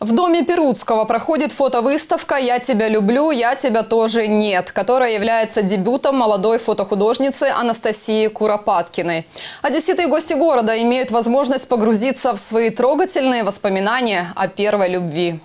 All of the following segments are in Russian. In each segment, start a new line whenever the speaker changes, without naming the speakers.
В доме Перудского проходит фотовыставка «Я тебя люблю, я тебя тоже нет», которая является дебютом молодой фотохудожницы Анастасии Куропаткиной. Одесситы и гости города имеют возможность погрузиться в свои трогательные воспоминания о первой любви.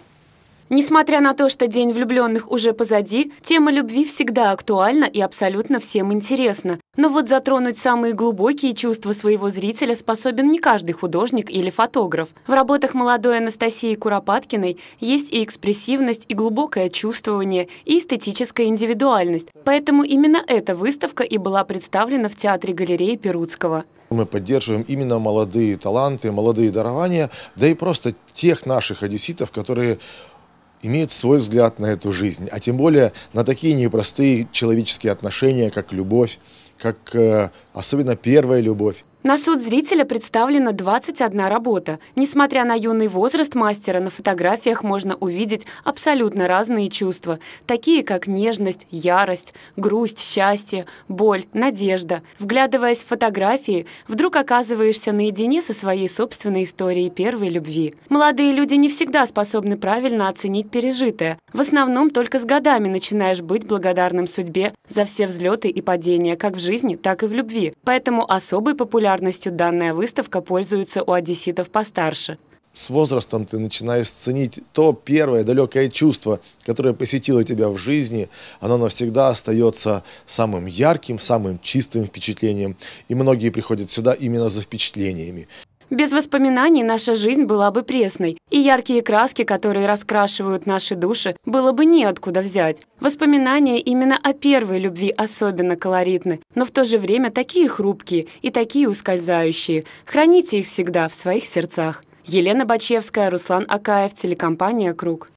Несмотря на то, что День влюбленных уже позади, тема любви всегда актуальна и абсолютно всем интересна. Но вот затронуть самые глубокие чувства своего зрителя способен не каждый художник или фотограф. В работах молодой Анастасии Куропаткиной есть и экспрессивность, и глубокое чувствование, и эстетическая индивидуальность. Поэтому именно эта выставка и была представлена в Театре галереи Перудского.
Мы поддерживаем именно молодые таланты, молодые дарования, да и просто тех наших одесситов, которые имеет свой взгляд на эту жизнь, а тем более на такие непростые человеческие отношения, как любовь, как э, особенно первая любовь.
На суд зрителя представлена 21 работа. Несмотря на юный возраст мастера, на фотографиях можно увидеть абсолютно разные чувства, такие как нежность, ярость, грусть, счастье, боль, надежда. Вглядываясь в фотографии, вдруг оказываешься наедине со своей собственной историей первой любви. Молодые люди не всегда способны правильно оценить пережитое. В основном только с годами начинаешь быть благодарным судьбе за все взлеты и падения как в жизни, так и в любви. Поэтому особой популярностью популярностью данная выставка пользуется у одесситов постарше –
с возрастом ты начинаешь ценить то первое далекое чувство, которое посетило тебя в жизни, оно навсегда остается самым ярким, самым чистым впечатлением. И многие приходят сюда именно за впечатлениями.
Без воспоминаний наша жизнь была бы пресной, и яркие краски, которые раскрашивают наши души, было бы неоткуда взять. Воспоминания именно о первой любви особенно колоритны, но в то же время такие хрупкие и такие ускользающие. Храните их всегда в своих сердцах. Елена Бачевская, Руслан Акаев, телекомпания «Круг».